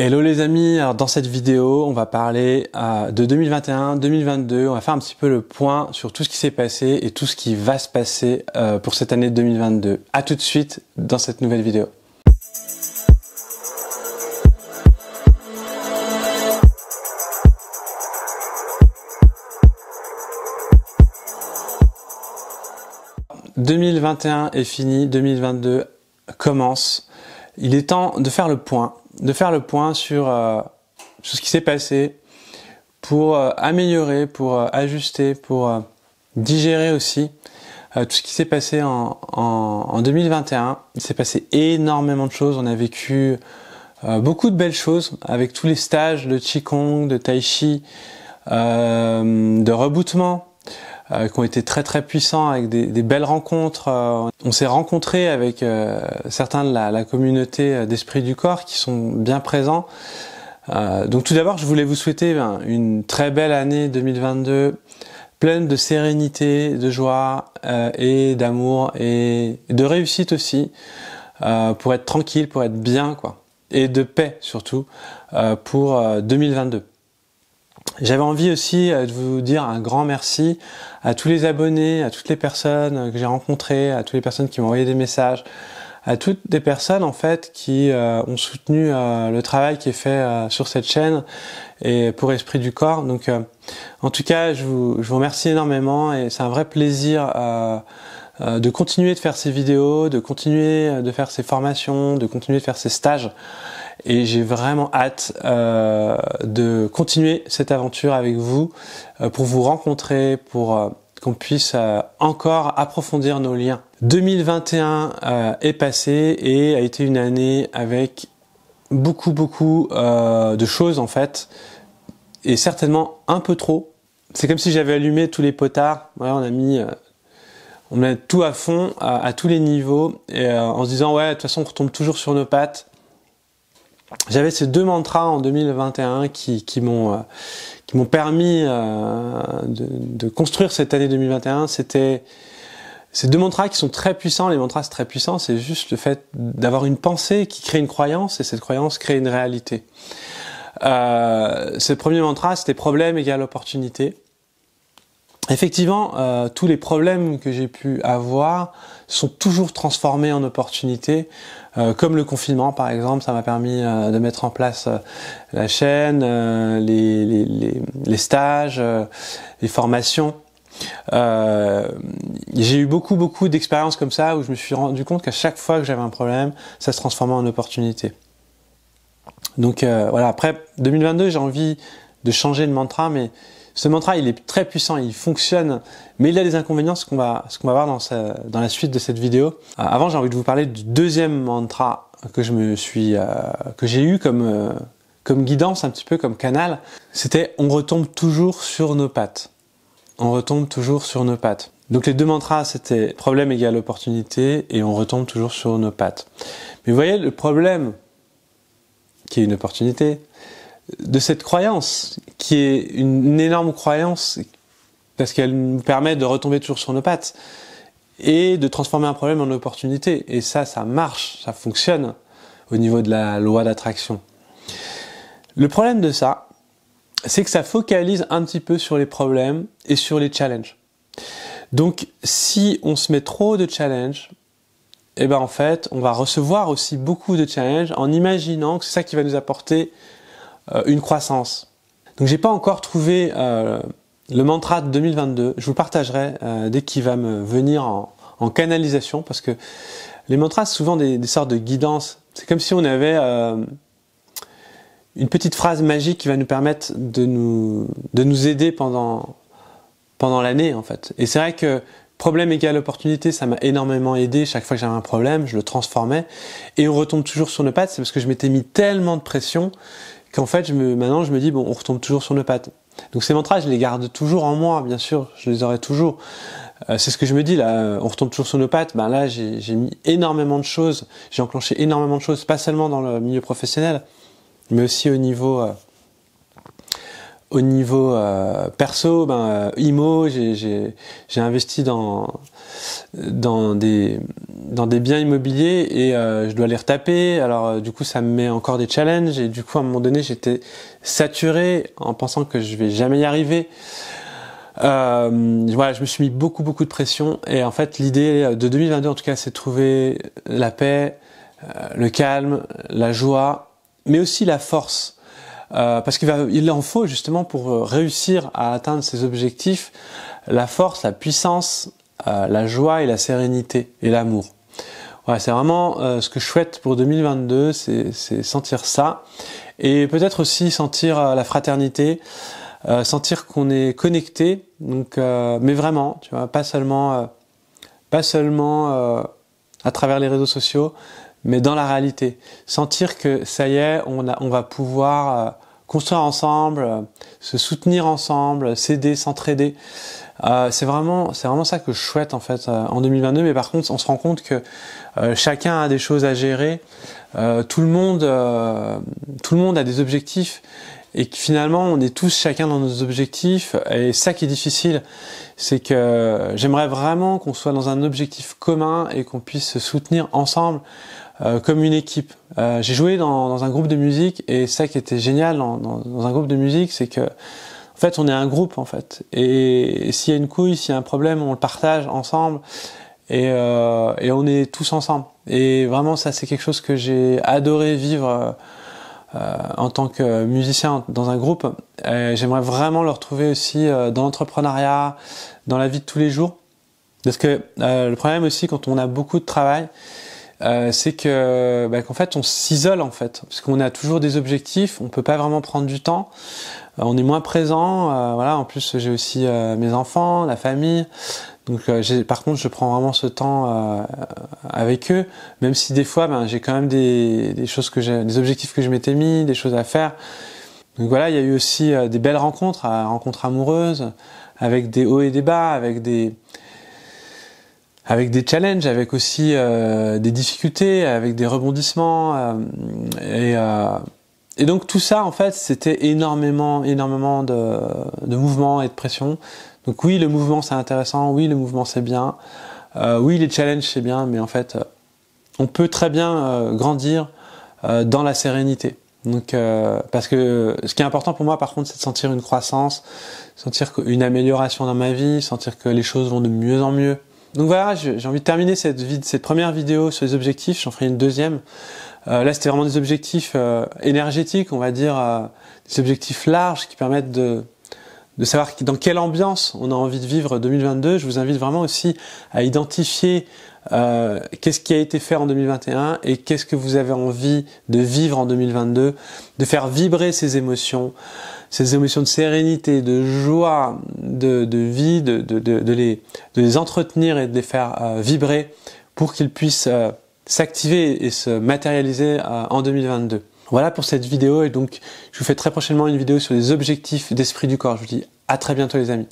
Hello les amis, dans cette vidéo on va parler euh, de 2021-2022, on va faire un petit peu le point sur tout ce qui s'est passé et tout ce qui va se passer euh, pour cette année 2022. A tout de suite dans cette nouvelle vidéo. « 2021 est fini, 2022 commence. Il est temps de faire le point de faire le point euh, sur, ce qui s'est passé pour euh, améliorer, pour euh, ajuster, pour digérer aussi tout ce qui s'est passé en, 2021. Il s'est passé énormément de choses. On a vécu beaucoup de belles choses avec tous les stages de Qigong, de Tai Chi, de reboutement, euh, qui ont été très très puissants avec des, belles rencontres. Euh, on s'est rencontré avec euh, certains de la, communauté d'esprit du corps qui sont bien présents. donc tout d'abord, je voulais vous souhaiter ben, une très belle année 2022 pleine de sérénité, de joie et d'amour et de réussite aussi, pour être tranquille, pour être bien, quoi, et de paix surtout pour 2022. J'avais envie aussi euh, de vous dire un grand merci à tous les abonnés, à toutes les personnes que j'ai rencontrées, à toutes les personnes qui m'ont envoyé des messages, à toutes des personnes en fait qui euh, ont soutenu euh, le travail qui est fait sur cette chaîne et pour Esprit du Corps. Donc en tout cas, je vous remercie énormément et c'est un vrai plaisir de continuer de faire ces vidéos, de continuer de faire ces formations, de continuer de faire ces stages et j'ai vraiment hâte euh, de continuer cette aventure avec vous euh, pour vous rencontrer, pour euh, qu'on puisse encore approfondir nos liens. 2021 est passé et a été une année avec beaucoup beaucoup de choses en fait et certainement un peu trop. C'est comme si j'avais allumé tous les potards. on a mis on a tout à fond à, tous les niveaux en se disant ouais de toute façon on retombe toujours sur nos pattes j'avais ces deux mantras en 2021 qui, qui m'ont euh, qui m'ont permis euh, de, construire cette année 2021. C'était ces deux mantras qui sont très puissants. Les mantras c'est très puissant, c'est juste le fait d'avoir une pensée qui crée une croyance et cette croyance crée une réalité. Euh, ce premier mantra c'était problème égale opportunité. Effectivement, euh, tous les problèmes que j'ai pu avoir sont toujours transformés en opportunités, euh, comme le confinement par exemple, ça m'a permis euh, de mettre en place la chaîne, les, stages, les formations. j'ai eu beaucoup beaucoup d'expériences comme ça où je me suis rendu compte qu'à chaque fois que j'avais un problème, ça se transformait en opportunité. Donc voilà, après 2022, j'ai envie de changer de mantra, mais ce mantra, il est très puissant, il fonctionne, mais il a des inconvénients, ce qu'on va, ce qu'on va voir dans, dans la suite de cette vidéo. Euh, avant, j'ai envie de vous parler du deuxième mantra que je me suis, euh, que j'ai eu comme, euh, comme guidance, un petit peu comme canal. C'était on retombe toujours sur nos pattes. On retombe toujours sur nos pattes. Donc les deux mantras, c'était problème égale opportunité et on retombe toujours sur nos pattes. Mais vous voyez, le problème qui est une opportunité, de cette croyance, qui est une énorme croyance, parce qu'elle nous permet de retomber toujours sur nos pattes, et de transformer un problème en opportunité. Et ça, ça marche, ça fonctionne au niveau de la loi d'attraction. Le problème de ça, c'est que ça focalise un petit peu sur les problèmes et sur les challenges. Donc, si on se met trop de challenges, eh ben en fait, on va recevoir aussi beaucoup de challenges en imaginant que c'est ça qui va nous apporter euh, une croissance. Donc j'ai pas encore trouvé euh, le mantra de 2022. Je vous le partagerai euh, dès qu'il va me venir en, canalisation parce que les mantras sont souvent des, sortes de guidances. C'est comme si on avait une petite phrase magique qui va nous permettre de nous, de nous aider pendant, pendant l'année en fait. Et c'est vrai que problème égale opportunité, ça m'a énormément aidé. Chaque fois que j'avais un problème, je le transformais. Et on retombe toujours sur nos pattes, c'est parce que je m'étais mis tellement de pression qu'en fait, je me, maintenant, je me dis, bon, on retombe toujours sur nos pattes. Donc ces mantras, je les garde toujours en moi, bien sûr, je les aurai toujours. Euh, c'est ce que je me dis là, euh, on retombe toujours sur nos pattes. Ben là, j'ai mis énormément de choses, j'ai enclenché énormément de choses, pas seulement dans le milieu professionnel, mais aussi au niveau euh, au niveau euh, perso, ben, euh, IMO, j'ai investi dans, dans, des, dans des biens immobiliers et euh, je dois les retaper. Alors du coup, ça me met encore des challenges et du coup, à un moment donné, j'étais saturé en pensant que je vais jamais y arriver. voilà, je me suis mis beaucoup beaucoup de pression et en fait l'idée de 2022 en tout cas c'est de trouver la paix, le calme, la joie, mais aussi la force. Euh, parce qu'il il en faut justement pour euh, réussir à atteindre ses objectifs la force, la puissance, euh, la joie et la sérénité et l'amour. Ouais, c'est vraiment ce que je souhaite pour 2022, c'est sentir ça et peut-être aussi sentir la fraternité, sentir qu'on est connecté. Donc, mais vraiment, tu vois, pas seulement, pas seulement à travers les réseaux sociaux, mais dans la réalité. Sentir que ça y est, on, on va pouvoir euh, construire ensemble, euh, se soutenir ensemble, s'aider, s'entraider. Euh, c'est vraiment, c'est vraiment ça que je souhaite en fait euh, en 2022. Mais par contre, on se rend compte que chacun a des choses à gérer. tout le monde, tout le monde a des objectifs et que finalement on est tous chacun dans nos objectifs et ça qui est difficile c'est que j'aimerais vraiment qu'on soit dans un objectif commun et qu'on puisse se soutenir ensemble euh, comme une équipe. Euh, j'ai joué dans, dans, un groupe de musique et ça qui était génial dans, dans, un groupe de musique, c'est que en fait on est un groupe en fait. Et, s'il y a une couille, s'il y a un problème, on le partage ensemble et, euh, et on est tous ensemble. Et vraiment ça c'est quelque chose que j'ai adoré vivre. Euh, en tant que musicien dans un groupe, j'aimerais vraiment le retrouver aussi euh, dans l'entrepreneuriat, dans la vie de tous les jours. Parce que le problème aussi quand on a beaucoup de travail, euh, c'est que bah, qu'en fait on s'isole en fait, parce qu'on a toujours des objectifs, on peut pas vraiment prendre du temps, euh, on est moins présent. Euh, voilà, en plus j'ai aussi mes enfants, la famille. Donc par contre je prends vraiment ce temps avec eux, même si des fois ben, j'ai quand même des, des choses que j'ai, des objectifs que je m'étais mis, des choses à faire. Donc voilà, il y a eu aussi des belles rencontres, rencontres amoureuses, avec des hauts et des bas, avec des, avec des challenges, avec aussi euh, des difficultés, avec des rebondissements. Euh, et, euh, et, donc tout ça, en fait, c'était énormément, énormément de, de mouvements et de pression. Donc oui, le mouvement, c'est intéressant. Oui, le mouvement, c'est bien. oui, les challenges, c'est bien. Mais en fait, on peut très bien grandir dans la sérénité. Donc, parce que ce qui est important pour moi, par contre, c'est de sentir une croissance, sentir une amélioration dans ma vie, sentir que les choses vont de mieux en mieux, donc voilà, j'ai envie de terminer cette, première vidéo sur les objectifs, j'en ferai une deuxième. Euh, là, c'était vraiment des objectifs euh, énergétiques, on va dire, euh, des objectifs larges qui permettent de, savoir dans quelle ambiance on a envie de vivre 2022. Je vous invite vraiment aussi à identifier qu'est-ce qui a été fait en 2021 et qu'est-ce que vous avez envie de vivre en 2022, de faire vibrer ces émotions ces émotions de sérénité, de joie, de, vie, de, de, les, entretenir et de les faire euh, vibrer pour qu'ils puissent euh, s'activer et se matérialiser euh, en 2022. Voilà pour cette vidéo et donc je vous fais très prochainement une vidéo sur les objectifs d'esprit du corps. Je vous dis à très bientôt les amis.